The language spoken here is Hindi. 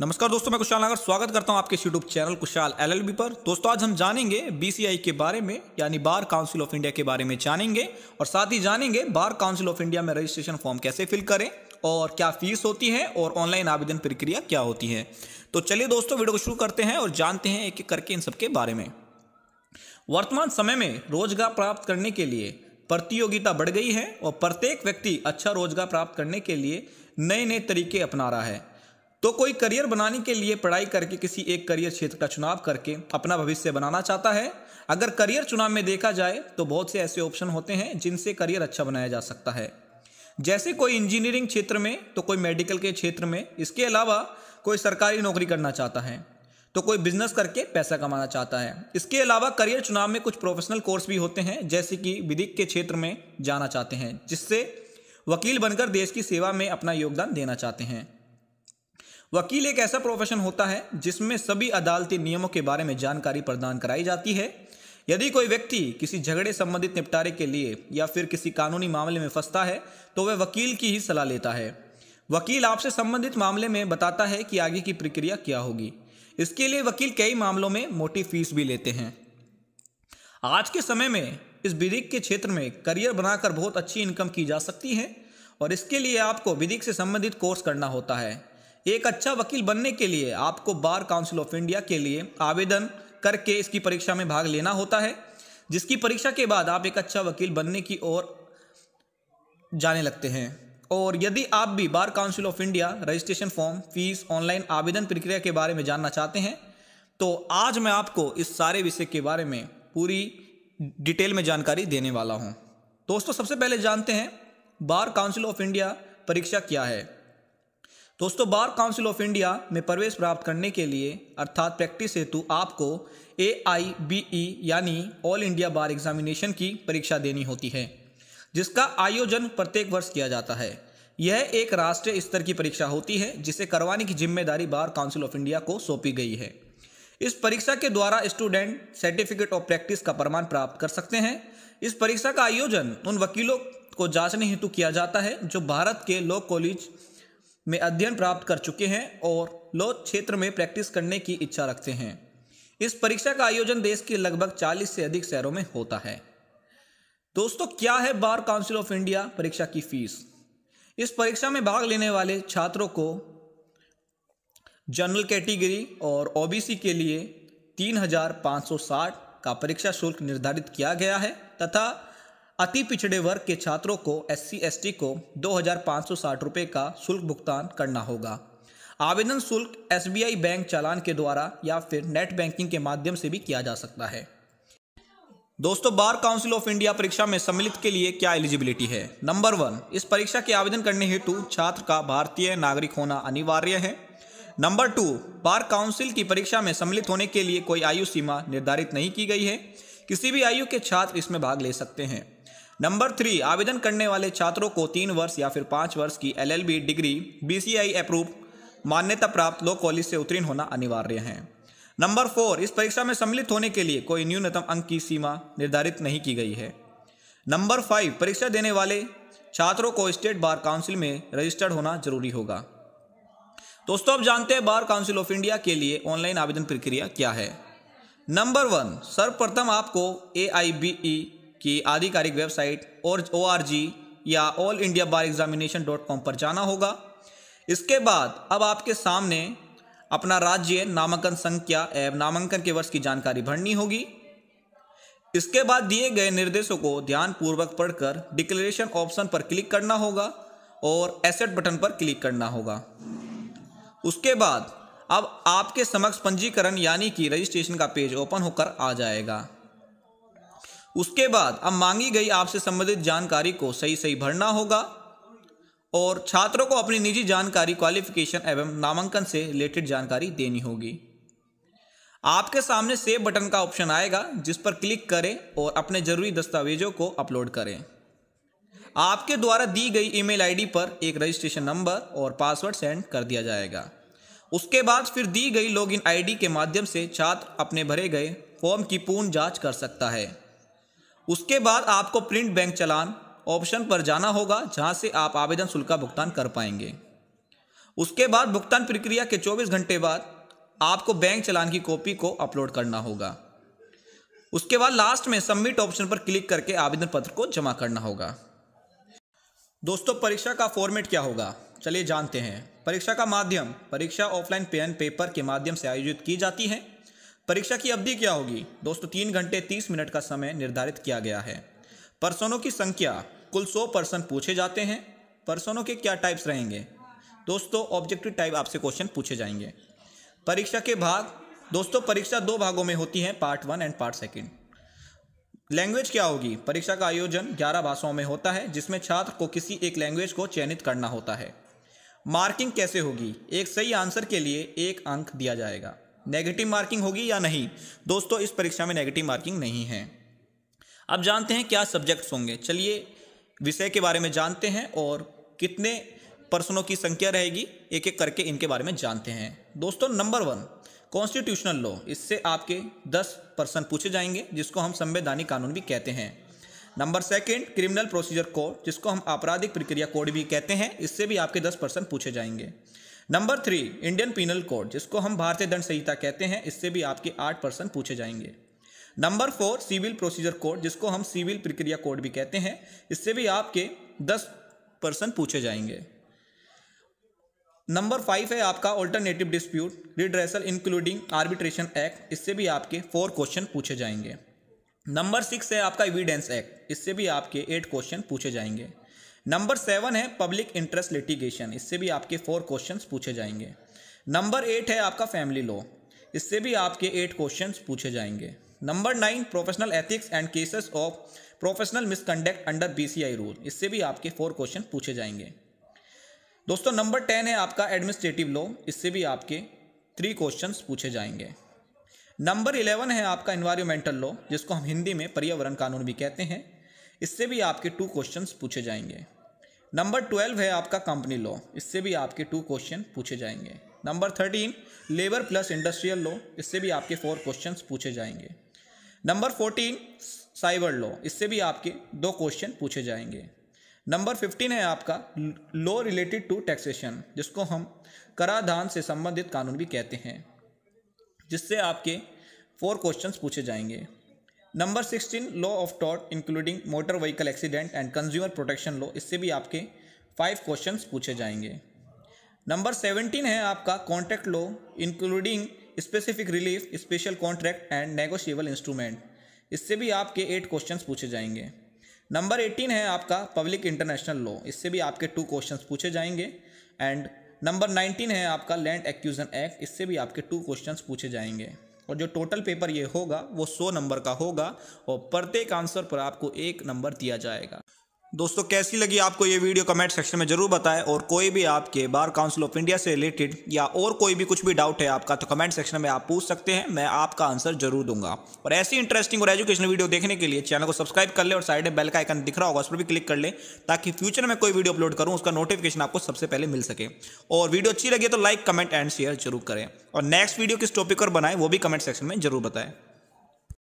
नमस्कार दोस्तों मैं कुशाल नागर स्वागत करता हूं आपके यूट्यूब चैनल कुशाल एलएलबी पर दोस्तों आज हम जानेंगे बीसीआई के बारे में यानी बार काउंसिल ऑफ इंडिया के बारे में जानेंगे और साथ ही जानेंगे बार काउंसिल ऑफ इंडिया में रजिस्ट्रेशन फॉर्म कैसे फिल करें और क्या फीस होती है और ऑनलाइन आवेदन प्रक्रिया क्या होती है तो चलिए दोस्तों वीडियो को शुरू करते हैं और जानते हैं एक एक करके इन सबके बारे में वर्तमान समय में रोजगार प्राप्त करने के लिए प्रतियोगिता बढ़ गई है और प्रत्येक व्यक्ति अच्छा रोजगार प्राप्त करने के लिए नए नए तरीके अपना रहा है तो कोई करियर बनाने के लिए पढ़ाई करके किसी एक करियर क्षेत्र का चुनाव करके अपना भविष्य बनाना चाहता है अगर करियर चुनाव में देखा जाए तो बहुत से ऐसे ऑप्शन होते हैं जिनसे करियर अच्छा बनाया जा सकता है जैसे कोई इंजीनियरिंग क्षेत्र में तो कोई मेडिकल के क्षेत्र में इसके अलावा कोई सरकारी नौकरी करना चाहता है तो कोई बिजनेस करके पैसा कमाना चाहता है इसके अलावा करियर चुनाव में कुछ प्रोफेशनल कोर्स भी होते हैं जैसे कि विधिक के क्षेत्र में जाना चाहते हैं जिससे वकील बनकर देश की सेवा में अपना योगदान देना चाहते हैं वकील एक ऐसा प्रोफेशन होता है जिसमें सभी अदालती नियमों के बारे में जानकारी प्रदान कराई जाती है यदि कोई व्यक्ति किसी झगड़े संबंधित निपटारे के लिए या फिर किसी कानूनी मामले में फंसता है तो वह वकील की ही सलाह लेता है वकील आपसे संबंधित मामले में बताता है कि आगे की प्रक्रिया क्या होगी इसके लिए वकील कई मामलों में मोटी फीस भी लेते हैं आज के समय में इस विधिक के क्षेत्र में करियर बनाकर बहुत अच्छी इनकम की जा सकती है और इसके लिए आपको विधिक से संबंधित कोर्स करना होता है एक अच्छा वकील बनने के लिए आपको बार काउंसिल ऑफ इंडिया के लिए आवेदन करके इसकी परीक्षा में भाग लेना होता है जिसकी परीक्षा के बाद आप एक अच्छा वकील बनने की ओर जाने लगते हैं और यदि आप भी bar council of India registration form fees online आवेदन प्रक्रिया के बारे में जानना चाहते हैं तो आज मैं आपको इस सारे विषय के बारे में पूरी डिटेल में जानकारी देने वाला हूं दोस्तों सबसे पहले जानते हैं बार काउंसिल ऑफ इंडिया परीक्षा क्या है दोस्तों बार काउंसिल ऑफ इंडिया में प्रवेश प्राप्त करने के लिए अर्थात प्रैक्टिस हेतु आपको ए आई बी ई यानी ऑल इंडिया बार एग्जामिनेशन की परीक्षा देनी होती है जिसका आयोजन प्रत्येक वर्ष किया जाता है यह एक राष्ट्रीय स्तर की परीक्षा होती है जिसे करवाने की जिम्मेदारी बार काउंसिल ऑफ इंडिया को सौंपी गई है इस परीक्षा के द्वारा स्टूडेंट सर्टिफिकेट ऑफ प्रैक्टिस का प्रमाण प्राप्त कर सकते हैं इस परीक्षा का आयोजन उन वकीलों को जांचने हेतु किया जाता है जो भारत के लॉ कॉलेज में अध्ययन प्राप्त कर चुके हैं और लॉ क्षेत्र में प्रैक्टिस करने की इच्छा रखते हैं इस परीक्षा का आयोजन देश के लगभग 40 से अधिक शहरों में होता है दोस्तों क्या है बार काउंसिल ऑफ इंडिया परीक्षा की फीस इस परीक्षा में भाग लेने वाले छात्रों को जनरल कैटेगरी और ओबीसी के लिए 3,560 का परीक्षा शुल्क निर्धारित किया गया है तथा अति पिछड़े वर्ग के छात्रों को एस सी को दो रुपए का शुल्क भुगतान करना होगा आवेदन शुल्क एस बैंक चालान के द्वारा या फिर नेट बैंकिंग के माध्यम से भी किया जा सकता है दोस्तों बार काउंसिल ऑफ इंडिया परीक्षा में सम्मिलित के लिए क्या एलिजिबिलिटी है नंबर वन इस परीक्षा के आवेदन करने हेतु छात्र का भारतीय नागरिक होना अनिवार्य है नंबर टू बार काउंसिल की परीक्षा में सम्मिलित होने के लिए कोई आयु सीमा निर्धारित नहीं की गई है किसी भी आयु के छात्र इसमें भाग ले सकते हैं नंबर थ्री आवेदन करने वाले छात्रों को तीन वर्ष या फिर पाँच वर्ष की एलएलबी डिग्री बीसीआई अप्रूव मान्यता प्राप्त लो कॉलेज से उत्तीर्ण होना अनिवार्य है नंबर फोर इस परीक्षा में सम्मिलित होने के लिए कोई न्यूनतम अंक की सीमा निर्धारित नहीं की गई है नंबर फाइव परीक्षा देने वाले छात्रों को स्टेट बार काउंसिल में रजिस्टर्ड होना जरूरी होगा दोस्तों अब जानते हैं बार काउंसिल ऑफ इंडिया के लिए ऑनलाइन आवेदन प्रक्रिया क्या है नंबर वन सर्वप्रथम आपको ए आई बी ई कि आधिकारिक वेबसाइट और ओ या all India bar examination dot com पर जाना होगा इसके बाद अब आपके सामने अपना राज्य नामांकन संख्या एवं नामांकन के वर्ष की जानकारी भरनी होगी इसके बाद दिए गए निर्देशों को ध्यानपूर्वक पढ़कर डिक्लेरेशन ऑप्शन पर क्लिक करना होगा और एसेट बटन पर क्लिक करना होगा उसके बाद अब आपके समक्ष पंजीकरण यानी कि रजिस्ट्रेशन का पेज ओपन होकर आ जाएगा उसके बाद अब मांगी गई आपसे संबंधित जानकारी को सही सही भरना होगा और छात्रों को अपनी निजी जानकारी क्वालिफिकेशन एवं नामांकन से रिलेटेड जानकारी देनी होगी आपके सामने सेव बटन का ऑप्शन आएगा जिस पर क्लिक करें और अपने जरूरी दस्तावेजों को अपलोड करें आपके द्वारा दी गई ईमेल आईडी पर एक रजिस्ट्रेशन नंबर और पासवर्ड सेंड कर दिया जाएगा उसके बाद फिर दी गई लॉगिन आईडी के माध्यम से छात्र अपने भरे गए फॉर्म की पूर्ण जांच कर सकता है उसके बाद आपको प्रिंट बैंक चलान ऑप्शन पर जाना होगा जहां से आप आवेदन शुल्क का भुगतान कर पाएंगे उसके बाद भुगतान प्रक्रिया के 24 घंटे बाद आपको बैंक चलान की कॉपी को अपलोड करना होगा उसके बाद लास्ट में सबमिट ऑप्शन पर क्लिक करके आवेदन पत्र को जमा करना होगा दोस्तों परीक्षा का फॉर्मेट क्या होगा चलिए जानते हैं परीक्षा का माध्यम परीक्षा ऑफलाइन पेन पेपर के माध्यम से आयोजित की जाती है परीक्षा की अवधि क्या होगी दोस्तों तीन घंटे तीस मिनट का समय निर्धारित किया गया है पर्सनों की संख्या कुल सौ पर्सन पूछे जाते हैं पर्सनों के क्या टाइप्स रहेंगे दोस्तों ऑब्जेक्टिव टाइप आपसे क्वेश्चन पूछे जाएंगे परीक्षा के भाग दोस्तों परीक्षा दो भागों में होती है part one and part second language क्या होगी परीक्षा का आयोजन 11 भाषाओं में होता है जिसमें छात्र को किसी एक लैंग्वेज को चयनित करना होता है मार्किंग कैसे होगी एक सही आंसर के लिए एक अंक दिया जाएगा नेगेटिव मार्किंग होगी या नहीं दोस्तों इस परीक्षा में नेगेटिव मार्किंग नहीं है अब जानते हैं क्या सब्जेक्ट्स होंगे चलिए विषय के बारे में जानते हैं और कितने पर्सनों की संख्या रहेगी एक एक करके इनके बारे में जानते हैं दोस्तों नंबर वन कॉन्स्टिट्यूशनल लॉ इससे आपके दस पर्सन पूछे जाएंगे जिसको हम संवैधानिक कानून भी कहते हैं number second criminal procedure code जिसको हम आपराधिक प्रक्रिया कोड भी कहते हैं इससे भी आपके दस परसेंट पूछे जाएंगे number three Indian penal code जिसको हम भारतीय दंड संहिता कहते हैं इससे भी आपके आठ परसेंट पूछे जाएंगे number four civil procedure code जिसको हम सिविल प्रक्रिया कोड भी कहते हैं इससे भी आपके दस परसेंट पूछे जाएंगे नंबर फाइव है आपका alternative dispute redressal including arbitration act इससे भी आपके फोर क्वेश्चन पूछे जाएंगे नंबर सिक्स है आपका एविडेंस एक्ट इससे भी आपके एट क्वेश्चन पूछे जाएंगे नंबर सेवन है पब्लिक इंटरेस्ट लिटिगेशन इससे भी आपके फोर क्वेश्चन पूछे जाएंगे नंबर एट है आपका फैमिली लॉ इससे भी आपके एट क्वेश्चन पूछे जाएंगे number nine professional ethics and cases of professional misconduct under BCI rule इससे भी आपके फोर क्वेश्चन पूछे जाएंगे दोस्तों नंबर टेन है आपका एडमिनिस्ट्रेटिव लॉ इससे भी आपके थ्री क्वेश्चन पूछे जाएंगे नंबर इलेवन है आपका इन्वायरमेंटल लॉ जिसको हम हिंदी में पर्यावरण कानून भी कहते हैं इससे भी आपके टू क्वेश्चन पूछे जाएंगे नंबर ट्वेल्व है आपका कंपनी लॉ इससे भी आपके टू क्वेश्चन पूछे जाएंगे number thirteen labour plus industrial law इससे भी आपके फोर क्वेश्चन पूछे जाएंगे नंबर फोर्टीन साइबर लॉ इससे भी आपके दो क्वेश्चन पूछे जाएंगे नंबर फिफ्टीन है आपका लॉ रिलेटेड टू टैक्सेशन जिसको हम कराधान से संबंधित कानून भी कहते हैं जिससे आपके फोर क्वेश्चंस पूछे जाएंगे नंबर सिक्सटीन लॉ ऑफ टॉट including motor vehicle accident and consumer protection law इससे भी आपके फाइव क्वेश्चन पूछे जाएंगे नंबर सेवनटीन है आपका contract law including specific relief special contract and negotiable instrument इससे भी आपके एट क्वेश्चन पूछे जाएंगे नंबर एटीन है आपका पब्लिक इंटरनेशनल लॉ इससे भी आपके टू क्वेश्चन पूछे जाएंगे एंड नंबर नाइनटीन है आपका लैंड एक्यूजन एक्ट इससे भी आपके टू क्वेश्चन पूछे जाएंगे और जो टोटल पेपर ये होगा वो सौ नंबर का होगा और प्रत्येक आंसर पर आपको एक नंबर दिया जाएगा दोस्तों कैसी लगी आपको ये वीडियो कमेंट सेक्शन में जरूर बताएं और कोई भी आपके बार काउंसिल ऑफ इंडिया से रिलेटेड या और कोई भी कुछ भी डाउट है आपका तो कमेंट सेक्शन में आप पूछ सकते हैं मैं आपका आंसर जरूर दूंगा और ऐसी इंटरेस्टिंग और एजुकेशनल वीडियो देखने के लिए चैनल को सब्सक्राइब कर ले और साइड में बेल का आइकन दिख रहा होगा उस पर भी क्लिक कर ले ताकि फ्यूचर में कोई वीडियो अपलोड करूँ उसका नोटिफिकेशन आपको सबसे पहले मिल सके और वीडियो अच्छी लगी तो लाइक कमेंट एंड शेयर जरूर करें और नेक्स्ट वीडियो किस टॉपिक पर बनाए वो भी कमेंट सेक्शन में जरूर बताएं